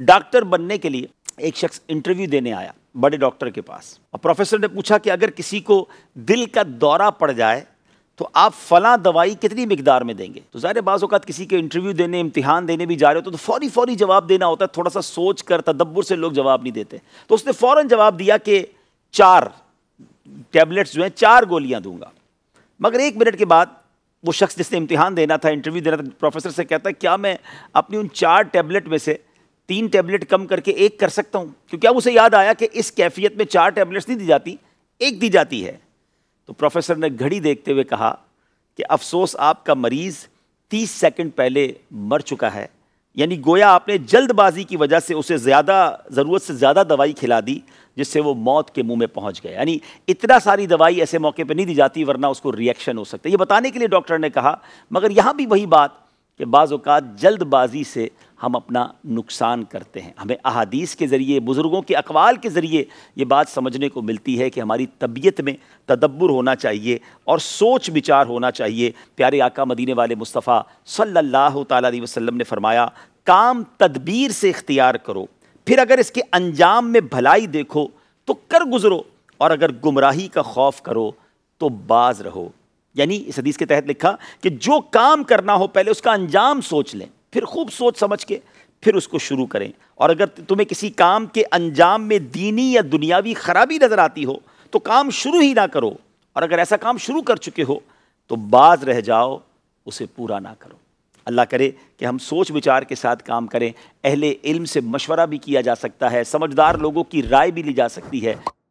doctor बनने के लिए एक शख्स इंटरव्यू देने आया बड़े डॉक्टर के पास और प्रोफेसर ने पूछा कि अगर किसी को दिल का दौरा पड़ जाए तो आप फला दवाई कितनी मकदार में देंगे तो ज़ाहिर बाज़ात किसी के इंटरव्यू देने इम्तिहान देने भी जा रहे हो तो, तो फौरी फौरी जवाब देना होता है थोड़ा सा सोच कर तदब्बर से लोग जवाब नहीं देते तो उसने फ़ौर जवाब दिया कि चार टैबलेट्स जो हैं चार गोलियाँ दूंगा मगर एक मिनट के बाद वो शख्स जिसने इम्तिहान देना था इंटरव्यू देना था प्रोफेसर से कहता है क्या मैं अपनी उन चार टैबलेट में से तीन टैबलेट कम करके एक कर सकता हूँ क्योंकि अब उसे याद आया कि इस कैफियत में चार टैबलेट्स नहीं दी जाती एक दी जाती है तो प्रोफेसर ने घड़ी देखते हुए कहा कि अफसोस आपका मरीज़ तीस सेकंड पहले मर चुका है यानी गोया आपने जल्दबाजी की वजह से उसे ज़्यादा ज़रूरत से ज़्यादा दवाई खिला दी जिससे वो मौत के मुंह में पहुंच गया यानी इतना सारी दवाई ऐसे मौके पे नहीं दी जाती वरना उसको रिएक्शन हो सकता है ये बताने के लिए डॉक्टर ने कहा मगर यहाँ भी वही बात कि बाज़ात जल्दबाजी से हम अपना नुकसान करते हैं हमें अहादीस के ज़रिए बुज़ुर्गों के अकवाल के ज़रिए ये बात समझने को मिलती है कि हमारी तबीयत में तदब्बर होना चाहिए और सोच विचार होना चाहिए प्यारे आका मदीने वाले मुस्तफ़ा सल्लल्लाहु अलैहि वसल्लम ने फरमाया काम तदबीर से इख्तियार करो फिर अगर इसके अंजाम में भलाई देखो तो कर गुज़रो और अगर गुमराही का खौफ करो तो बाज रहो यानी इस हदीस के तहत लिखा कि जो काम करना हो पहले उसका अंजाम सोच लें फिर खूब सोच समझ के फिर उसको शुरू करें और अगर तुम्हें किसी काम के अंजाम में दीनी या दुनियावी खराबी नज़र आती हो तो काम शुरू ही ना करो और अगर ऐसा काम शुरू कर चुके हो तो बाज रह जाओ उसे पूरा ना करो अल्लाह करे कि हम सोच विचार के साथ काम करें अहले इल्म से मशवरा भी किया जा सकता है समझदार लोगों की राय भी ली जा सकती है